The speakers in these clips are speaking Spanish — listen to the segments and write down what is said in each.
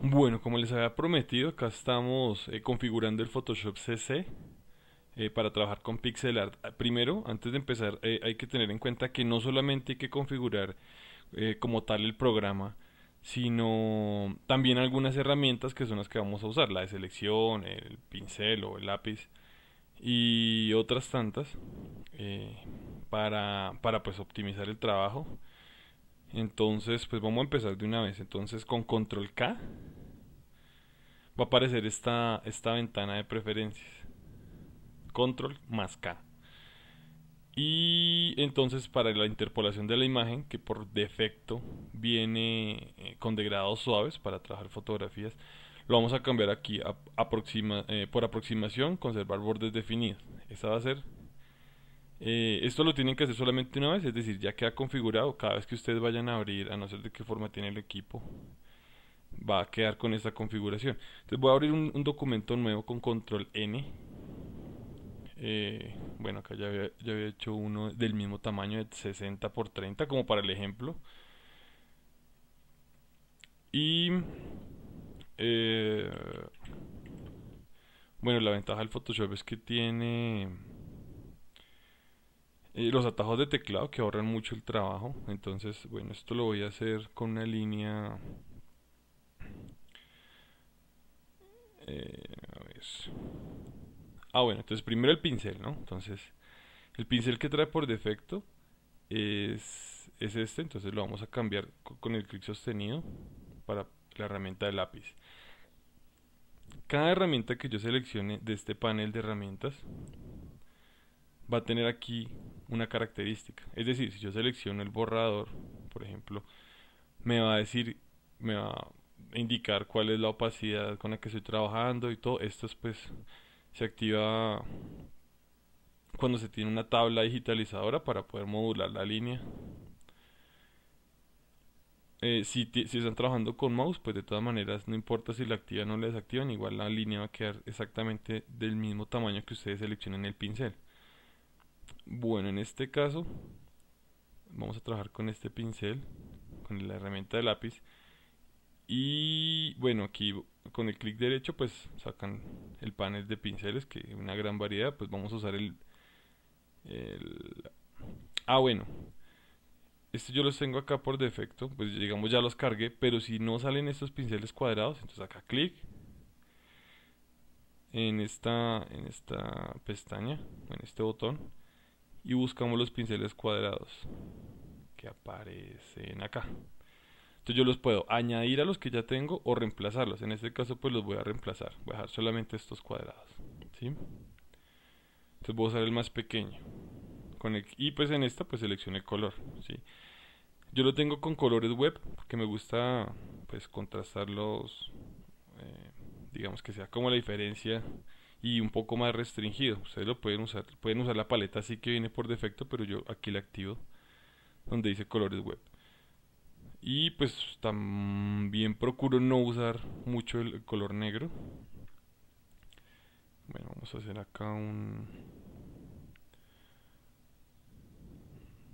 Bueno, como les había prometido, acá estamos eh, configurando el Photoshop CC eh, para trabajar con pixel art. Ah, primero, antes de empezar, eh, hay que tener en cuenta que no solamente hay que configurar como tal el programa, sino también algunas herramientas que son las que vamos a usar, la de selección, el pincel o el lápiz y otras tantas para, para pues optimizar el trabajo entonces, pues vamos a empezar de una vez. Entonces, con control K va a aparecer esta, esta ventana de preferencias. Control más K. Y entonces para la interpolación de la imagen, que por defecto viene eh, con degradados suaves para trabajar fotografías, lo vamos a cambiar aquí eh, por aproximación, conservar bordes definidos. Esta va a ser eh, esto lo tienen que hacer solamente una vez, es decir, ya queda configurado. Cada vez que ustedes vayan a abrir, a no ser de qué forma tiene el equipo, va a quedar con esa configuración. Entonces voy a abrir un, documento nuevo con control N. Eh, bueno, acá ya había, hecho uno del mismo tamaño de 60 x 30 como para el ejemplo. Y eh, bueno, la ventaja del Photoshop es que tiene los atajos de teclado que ahorran mucho el trabajo. Entonces, bueno, esto lo voy a hacer con una línea... Eh, a ver. Ah, bueno, entonces primero el pincel, ¿no? Entonces, el pincel que trae por defecto es, es este, entonces lo vamos a cambiar con el clic sostenido para la herramienta de lápiz. Cada herramienta que yo seleccione de este panel de herramientas va a tener aquí una característica. Es decir, si yo selecciono el borrador, por ejemplo, me va a decir, me va a indicar cuál es la opacidad con la que estoy trabajando y todo. Esto es, pues se activa cuando se tiene una tabla digitalizadora para poder modular la línea. Eh, si, si, están trabajando con mouse, pues de todas maneras no importa si la activan o la desactivan, igual la línea va a quedar exactamente del mismo tamaño que ustedes seleccionen el pincel. Bueno, en este caso vamos a trabajar con este pincel, con la herramienta de lápiz. Y bueno, aquí con el clic derecho pues sacan el panel de pinceles, que es una gran variedad, pues vamos a usar el... el... Ah, bueno. Estos yo los tengo acá por defecto, pues digamos ya los cargué, pero si no salen estos pinceles cuadrados, entonces acá clic, en esta, en esta pestaña, en este botón, y buscamos los pinceles cuadrados que aparecen acá. Entonces yo los puedo añadir a los que ya tengo o reemplazarlos. En este caso pues los voy a reemplazar. Voy a dejar solamente estos cuadrados. ¿sí? Entonces voy a usar el más pequeño. Con y pues en esta pues seleccioné color. Yo lo tengo con colores web porque me gusta pues contrastarlos. Eh, digamos que sea como la diferencia y un poco más restringido. Ustedes lo pueden usar, pueden usar la paleta así que viene por defecto, pero yo aquí la activo donde dice colores web. Y pues también procuro no usar mucho el color negro. Bueno, vamos a hacer acá un...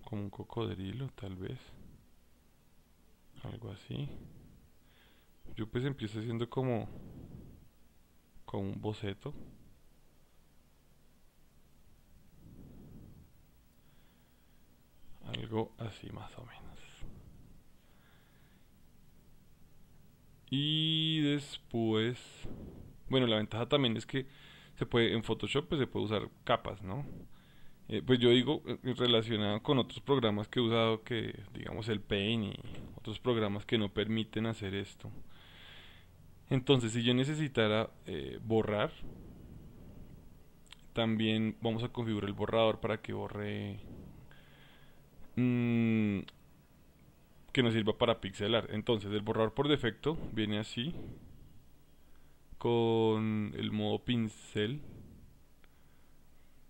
Como un cocodrilo, tal vez. Algo así. Yo pues empiezo haciendo como con un boceto algo así más o menos y después bueno la ventaja también es que se puede en Photoshop pues se puede usar capas no eh, pues yo digo eh, relacionado con otros programas que he usado que digamos el Paint y otros programas que no permiten hacer esto entonces, si yo necesitara eh, borrar, también vamos a configurar el borrador para que borre... Mm, que nos sirva para pixelar. Entonces, el borrador por defecto viene así, con el modo pincel.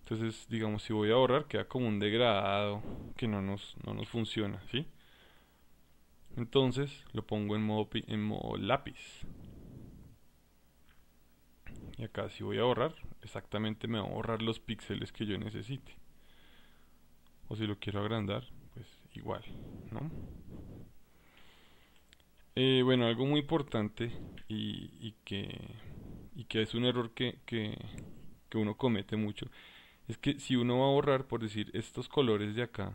Entonces, digamos, si voy a borrar, queda como un degradado que no nos, no nos funciona, ¿sí? Entonces, lo pongo en modo, en modo lápiz y acá si voy a borrar, exactamente me va a borrar los píxeles que yo necesite. O si lo quiero agrandar, pues igual, ¿no? Eh, bueno, algo muy importante y, que, que, es un error que, que uno comete mucho, es que si uno va a borrar, por decir, estos colores de acá,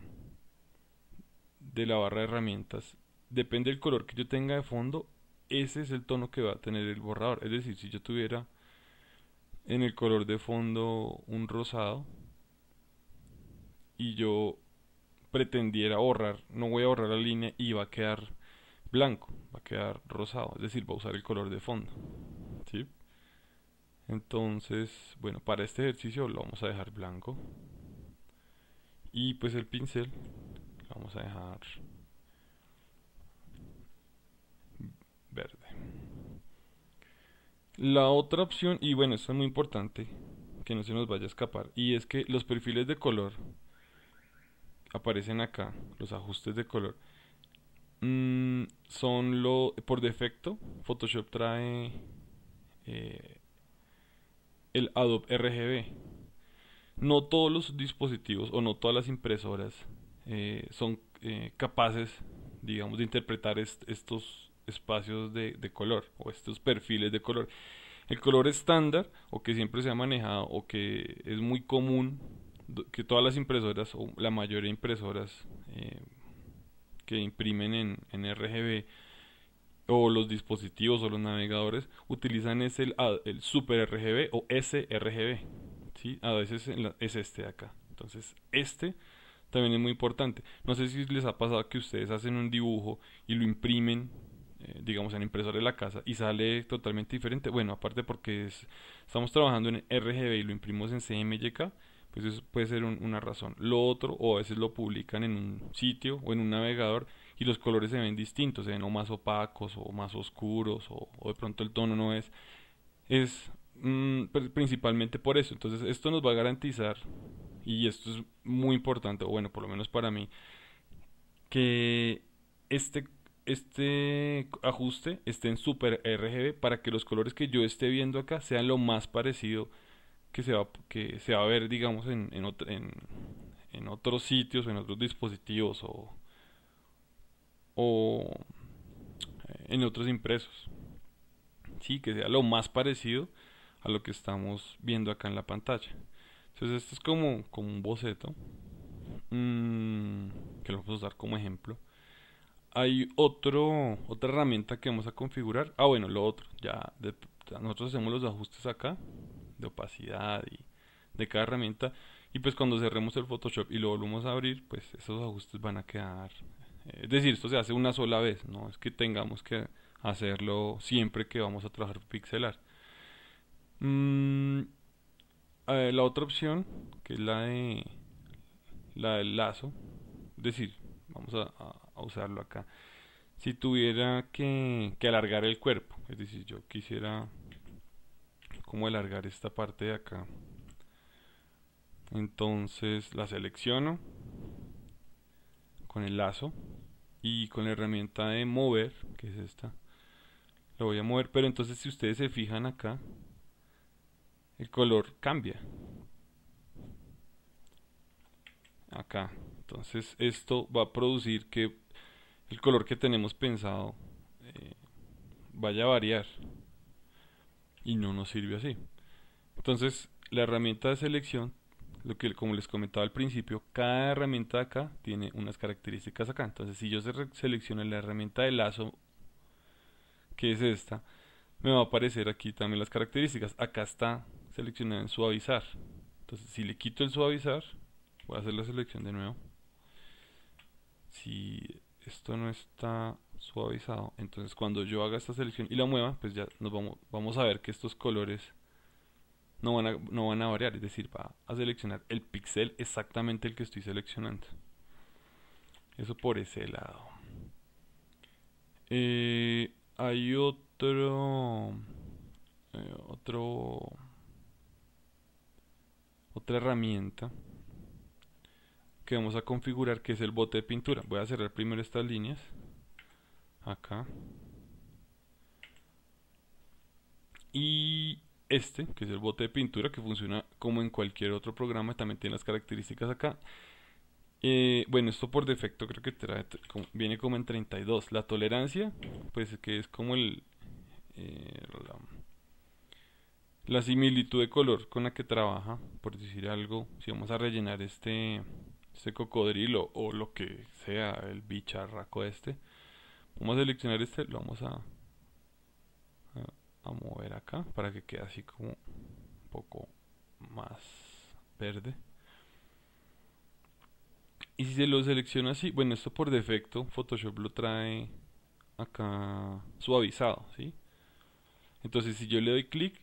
de la barra de herramientas, depende del color que yo tenga de fondo, ese es el tono que va a tener el borrador. Es decir, si yo tuviera en el color de fondo un rosado y yo pretendiera ahorrar, no voy a ahorrar la línea y va a quedar blanco, va a quedar rosado, es decir, va a usar el color de fondo. Entonces, bueno, para este ejercicio lo vamos a dejar blanco. Y pues el pincel lo vamos a dejar verde. La otra opción, y bueno, esto es muy importante, que no se nos vaya a escapar, y es que los perfiles de color aparecen acá, los ajustes de color. Mm, son lo por defecto Photoshop trae eh, el Adobe RGB no todos los dispositivos o no todas las impresoras eh, son eh, capaces digamos de interpretar estos espacios de, color o estos perfiles de color. El color estándar o que siempre se ha manejado o que es muy común que todas las impresoras o la mayoría de impresoras eh, que imprimen en, RGB o los dispositivos o los navegadores utilizan es el, ah, el Super RGB o sRGB. ¿sí? A veces es este de acá. Entonces este también es muy importante. No sé si les ha pasado que ustedes hacen un dibujo y lo imprimen eh, digamos, en impresor de la casa y sale totalmente diferente. Bueno, aparte porque estamos trabajando en RGB y lo imprimimos en CMYK, pues eso puede ser una razón. Lo otro, o a veces lo publican en un sitio o en un navegador y los colores se ven distintos, se ven o más opacos o más oscuros o, de pronto el tono no es. Es mm, principalmente por eso. Entonces esto nos va a garantizar, y esto es muy importante, o bueno, por lo menos para mí, que este este ajuste esté en Super RGB para que los colores que yo esté viendo acá sean lo más parecido que se va, que se va a ver, digamos, en, otros sitios en otros dispositivos o, eh, en otros impresos. Sí, que sea lo más parecido a lo que estamos viendo acá en la pantalla. Entonces, esto es como, como un boceto mm, que lo vamos a usar como ejemplo hay otro, otra herramienta que vamos a configurar. Ah, bueno, lo otro. Ya nosotros hacemos los ajustes acá de opacidad y de cada herramienta. Y pues cuando cerremos el Photoshop y lo volvemos a abrir, pues esos ajustes van a quedar. Eh, es decir, esto se hace una sola vez, no es que tengamos que hacerlo siempre que vamos a trabajar pixelar. Mm, la otra opción, que es la de la del lazo, es decir, vamos a usarlo acá. Si tuviera que, que alargar el cuerpo, es decir, yo quisiera como alargar esta parte de acá. Entonces la selecciono con el lazo y con la herramienta de mover, que es esta, lo voy a mover. Pero entonces si ustedes se fijan acá, el color cambia. Acá. Entonces esto va a producir que el color que tenemos pensado eh, vaya a variar y no nos sirve así. Entonces, la herramienta de selección, lo que como les comentaba al principio, cada herramienta acá tiene unas características acá. Entonces, si yo selecciono la herramienta de lazo, que es esta, me va a aparecer aquí también las características. Acá está seleccionada en suavizar. Entonces, si le quito el suavizar, voy a hacer la selección de nuevo. Si esto no está suavizado. Entonces cuando yo haga esta selección y la mueva, pues ya nos vamos, vamos a ver que estos colores no van, a, variar. Es decir, va a seleccionar el pixel exactamente el que estoy seleccionando. Eso por ese lado. Eh, hay otro... Eh, otro... Otra herramienta que vamos a configurar que es el bote de pintura voy a cerrar primero estas líneas acá y este que es el bote de pintura que funciona como en cualquier otro programa también tiene las características acá eh, bueno esto por defecto creo que trae, viene como en 32 la tolerancia pues que es como el eh, la similitud de color con la que trabaja por decir algo si vamos a rellenar este ese cocodrilo o lo que sea, el bicharraco este. Vamos a seleccionar este, lo vamos a, a, mover acá para que quede así como un poco más verde. Y si se lo selecciona así, bueno, esto por defecto, Photoshop lo trae acá suavizado, ¿sí? Entonces si yo le doy clic,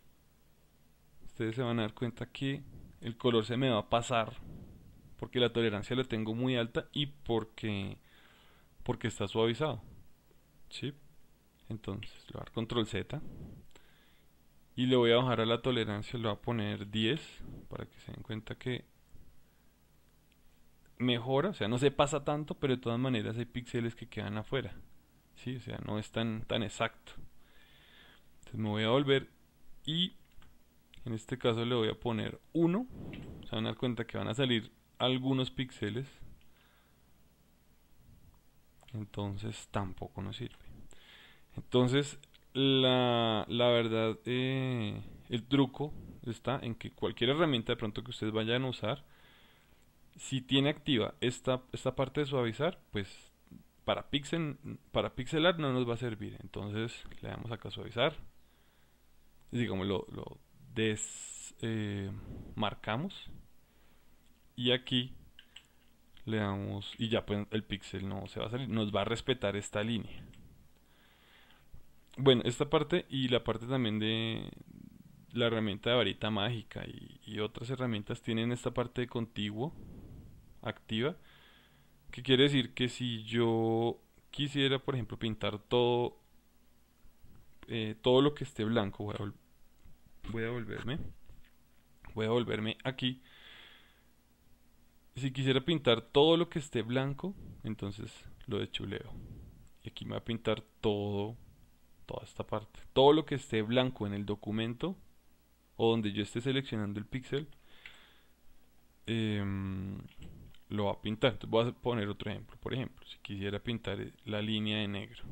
ustedes se van a dar cuenta que el color se me va a pasar porque la tolerancia la tengo muy alta y porque porque está suavizado. ¿Sí? Entonces, le voy a dar control Z y le voy a bajar a la tolerancia, le voy a poner 10 para que se den cuenta que mejora, o sea, no se pasa tanto, pero de todas maneras hay píxeles que quedan afuera. ¿Sí? O sea, no es tan, tan exacto. Entonces me voy a volver y en este caso le voy a poner 1. Se van a dar cuenta que van a salir algunos píxeles entonces tampoco nos sirve entonces la, la verdad eh, el truco está en que cualquier herramienta de pronto que ustedes vayan a usar si tiene activa esta, esta parte de suavizar pues para, pixel, para pixelar no nos va a servir entonces le damos acá a suavizar digamos lo, lo desmarcamos eh, y aquí le damos y ya pues el píxel no se va a salir, nos va a respetar esta línea. Bueno, esta parte y la parte también de la herramienta de varita mágica y, otras herramientas tienen esta parte de contiguo activa, que quiere decir que si yo quisiera, por ejemplo, pintar todo eh, todo lo que esté blanco, voy a volverme voy a volverme aquí si quisiera pintar todo lo que esté blanco, entonces lo de chuleo. Y aquí me va a pintar todo, toda esta parte. Todo lo que esté blanco en el documento o donde yo esté seleccionando el píxel, em, lo va a pintar. Entonces voy a poner otro ejemplo. Por ejemplo, si quisiera pintar eh, la línea de negro.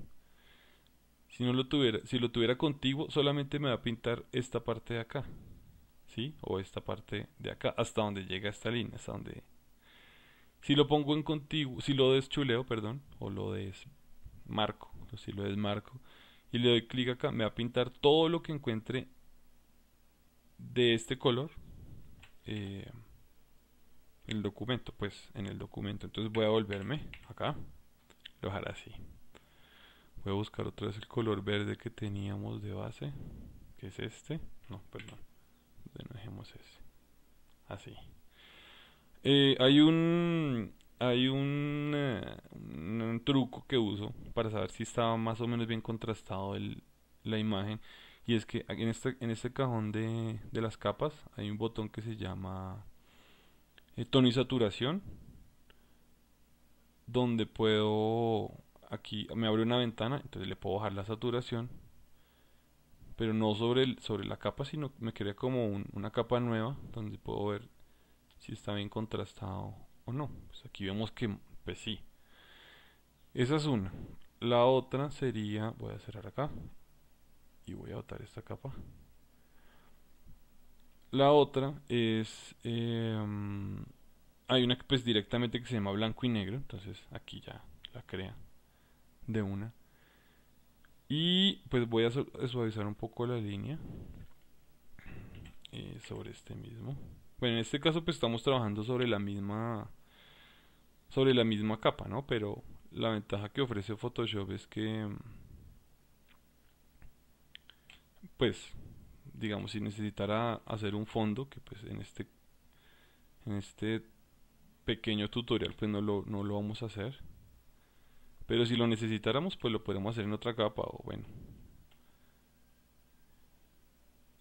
Si, no lo tuviera, si lo tuviera contigo, solamente me va a pintar esta parte de acá. ¿Sí? O esta parte de acá, hasta donde llega esta línea, hasta donde si lo pongo en contiguo, si lo deschuleo, perdón, o lo desmarco, si lo desmarco, y le doy clic acá, me va a pintar todo lo que encuentre de este color eh, el documento, pues en el documento. Entonces voy a volverme acá, lo dejar así. Voy a buscar otra vez el color verde que teníamos de base, que es este. No, perdón, dejemos ese. Así. Eh, hay un hay eh, un, truco que uso para saber si estaba más o menos bien contrastado el, la imagen. Y es que en este, en este cajón de, las capas hay un botón que se llama eh, tono y saturación. Donde puedo, aquí me abre una ventana, entonces le puedo bajar la saturación. Pero no sobre, sobre la capa, sino me crea como una capa nueva donde puedo ver si está bien contrastado o no. Pues aquí vemos que, pues sí. Esa es una. La otra sería, voy a cerrar acá y voy a botar esta capa. La otra es, em, hay una que pues directamente que se llama blanco y negro, entonces aquí ya la crea de una. Y pues voy a suavizar un poco la línea eh, sobre este mismo. Bueno, en este caso pues estamos trabajando sobre la misma sobre la misma capa, ¿no? Pero la ventaja que ofrece Photoshop es que pues digamos si necesitara hacer un fondo que pues en este en este pequeño tutorial pues no lo, no lo vamos a hacer pero si lo necesitáramos pues lo podemos hacer en otra capa o bueno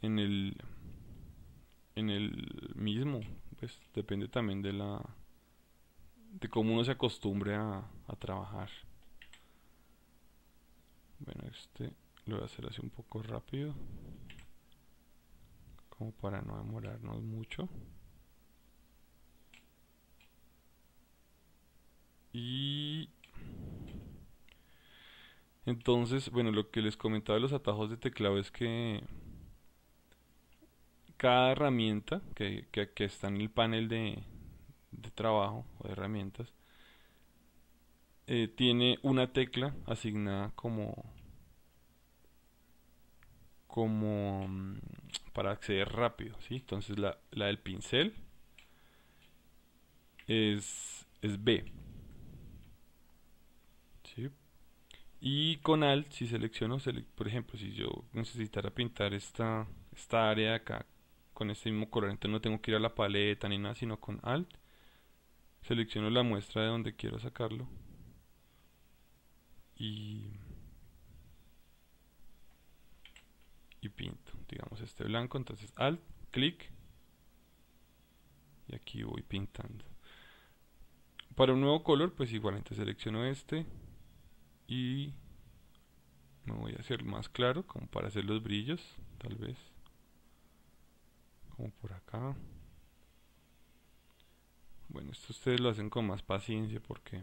en el en el mismo. Pues depende también de la de cómo uno se acostumbre a, a trabajar. Bueno, este lo voy a hacer así un poco rápido. Como para no demorarnos mucho. Y entonces, bueno, lo que les comentaba de los atajos de teclado es que cada herramienta que, está en el panel de, trabajo o de herramientas eh, tiene una tecla asignada como como mm, para acceder rápido, ¿sí? Entonces la, del pincel es, es B. Y con Alt, si selecciono, por ejemplo, si yo necesitara pintar esta, esta área de acá con este mismo color. Entonces no tengo que ir a la paleta ni nada, sino con Alt. Selecciono la muestra de donde quiero sacarlo. Y, y pinto, digamos, este blanco. Entonces Alt, clic. Y aquí voy pintando. Para un nuevo color, pues igualmente selecciono este. Y me voy a hacer más claro, como para hacer los brillos, tal vez como por acá. Bueno, esto ustedes lo hacen con más paciencia porque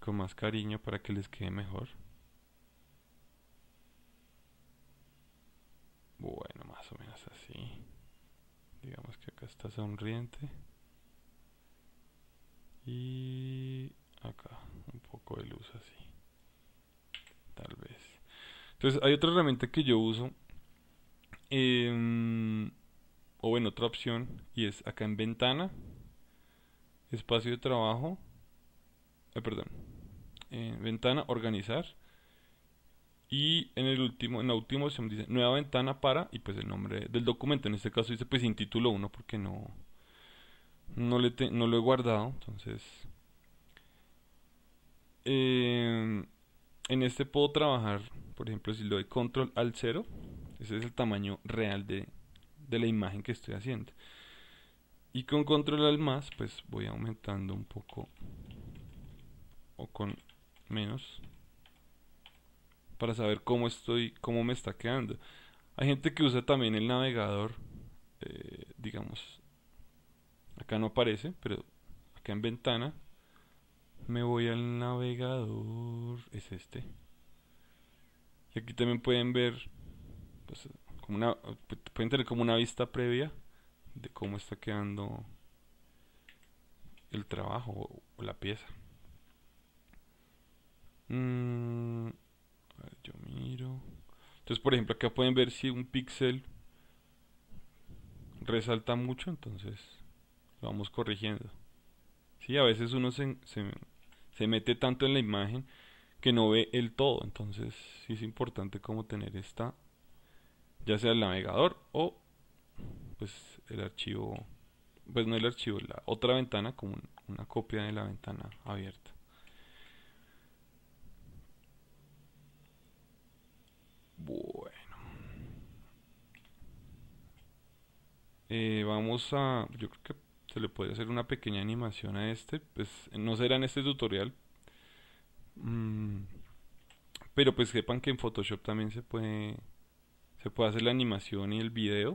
con más cariño para que les quede mejor. Bueno, más o menos así. Digamos que acá está sonriente. Y acá un poco de luz así. Tal vez. Entonces hay otra herramienta que yo uso Em, o en otra opción, y es acá en ventana, espacio de trabajo, eh, perdón, eh, ventana, organizar. Y en el último, en la última opción dice nueva ventana para, y pues el nombre del documento, en este caso dice pues sin título 1 porque no, no, le no lo he guardado, entonces... Em, en este puedo trabajar, por ejemplo, si le doy control al 0, ese es el tamaño real de, la imagen que estoy haciendo. Y con control al más, pues voy aumentando un poco o con menos para saber cómo estoy, cómo me está quedando. Hay gente que usa también el navegador, eh, digamos, acá no aparece, pero acá en ventana me voy al navegador, es este. Y aquí también pueden ver pues, como pueden tener como una vista previa de cómo está quedando el trabajo o, la pieza. Mm, yo miro. Entonces, por ejemplo, acá pueden ver si un píxel resalta mucho, entonces lo vamos corrigiendo. Sí, a veces uno se, se, se mete tanto en la imagen que no ve el todo, entonces sí es importante como tener esta ya sea el navegador o pues el archivo, pues no el archivo, la otra ventana como una copia de la ventana abierta. Bueno. Eh, vamos a, yo creo que se le puede hacer una pequeña animación a este, pues no será en este tutorial. Mm, pero pues sepan que en Photoshop también se puede se puede hacer la animación y el video.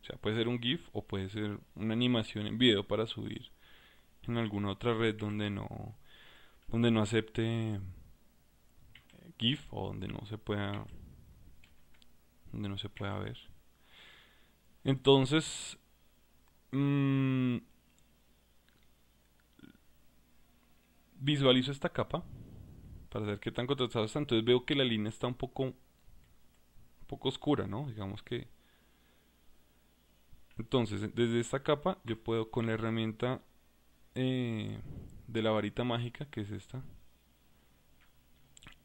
O sea, puede ser un GIF o puede ser una animación en video para subir en alguna otra red donde no donde no acepte eh, GIF o donde no se pueda donde no se pueda ver. Entonces mm, visualizo esta capa para ver qué tan contrastado está. Entonces veo que la línea está un poco poco oscura, ¿no? Digamos que... Entonces, desde esta capa yo puedo con la herramienta eh, de la varita mágica, que es esta.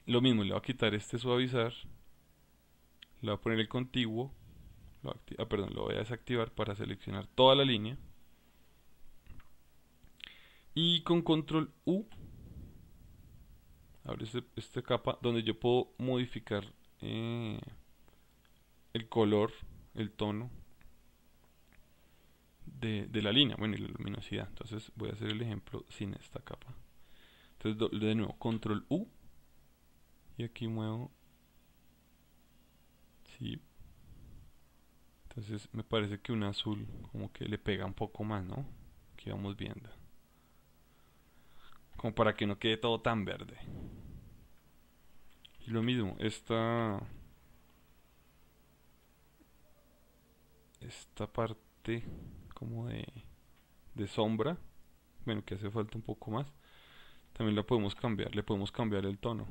Lo mismo, le voy a quitar este suavizar. Le voy a poner el contiguo. Lo ah, perdón, lo voy a desactivar para seleccionar toda la línea. Y con control U abre este, esta capa donde yo puedo modificar eh, el color, el tono de, la línea, bueno, y la luminosidad. Entonces voy a hacer el ejemplo sin esta capa. Entonces de nuevo, control U y aquí muevo. Sí. Entonces me parece que un azul como que le pega un poco más, ¿no? Que vamos viendo. Como para que no quede todo tan verde. Y lo mismo, esta esta parte como de, sombra, bueno, que hace falta un poco más, también la podemos cambiar, le podemos cambiar el tono.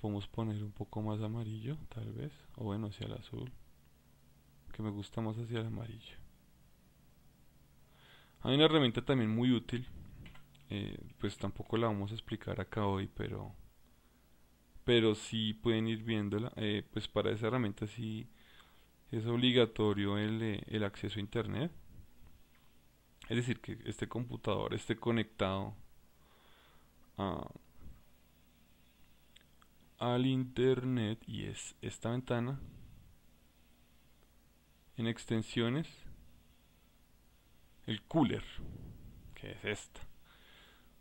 Podemos poner un poco más amarillo, tal vez, o bueno, hacia el azul, que me gusta más hacia el amarillo. Hay una herramienta también muy útil, eh, pues tampoco la vamos a explicar acá hoy, pero pero si pueden ir viéndola, eh, pues para esa herramienta sí es obligatorio eh, el, acceso a Internet. Es decir, que este computador esté conectado a, ah, al Internet y es esta ventana en extensiones el cooler, que es esta,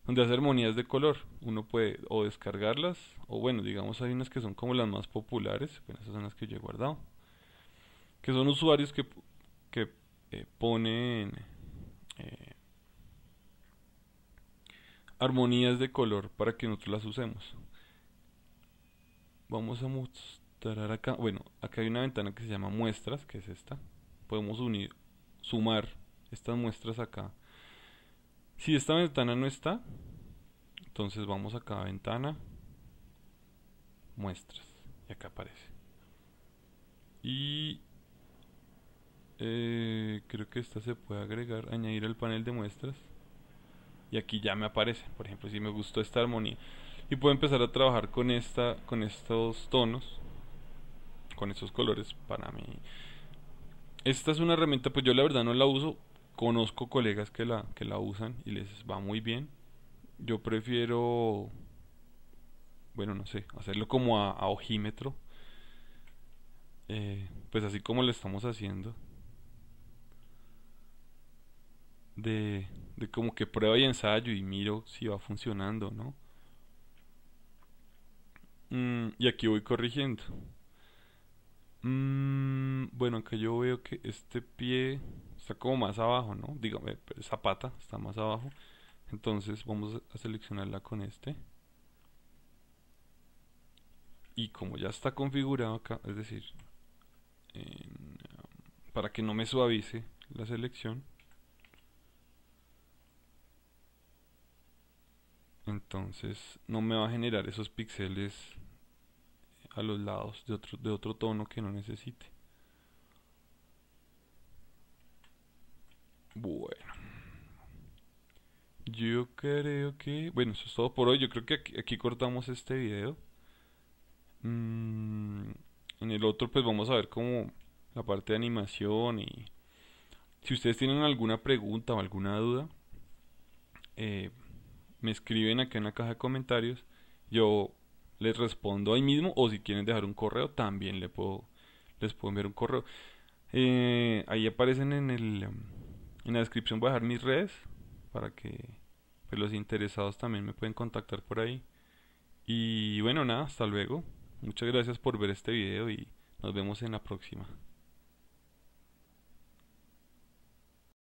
donde hace armonías de color. Uno puede o descargarlas, o bueno, digamos hay unas que son como las más populares, esas son las que yo he guardado que son usuarios que, eh, ponen eh, armonías de color para que nosotros las usemos. Vamos a mostrar acá. Bueno, acá hay una ventana que se llama muestras, que es esta. Podemos unir, sumar estas muestras acá. Si esta ventana no está, entonces vamos acá a ventana, muestras, y acá aparece. Y eh, creo que esta se puede agregar, añadir al panel de muestras. Y aquí ya me aparece, por ejemplo, si me gustó esta armonía. Y puedo empezar a trabajar con, esta, con estos tonos, con estos colores para mí. Esta es una herramienta, pues yo la verdad no la uso. Conozco colegas que la, que la usan y les va muy bien. Yo prefiero, bueno, no sé, hacerlo como a, ojímetro. Eh, pues así como lo estamos haciendo. de, como que prueba y ensayo y miro si va funcionando, ¿no? Mm, y aquí voy corrigiendo. Mm, bueno, acá yo veo que este pie está como más abajo, ¿no? Dígame, esa pata está más abajo. Entonces vamos a seleccionarla con este. Y como ya está configurado acá, es decir, para que no me suavice la selección, entonces no me va a generar esos píxeles a los lados de otro, de otro tono que no necesite bueno yo creo que bueno eso es todo por hoy yo creo que aquí, cortamos este video mm, en el otro pues vamos a ver cómo la parte de animación y si ustedes tienen alguna pregunta o alguna duda eh, me escriben aquí en la caja de comentarios. Yo les respondo ahí mismo o si quieren dejar un correo también le puedo, les puedo enviar un correo. Eh, ahí aparecen en, el, en la descripción, voy a dejar mis redes para que pues, los interesados también me pueden contactar por ahí. Y bueno, nada, hasta luego. Muchas gracias por ver este video y nos vemos en la próxima.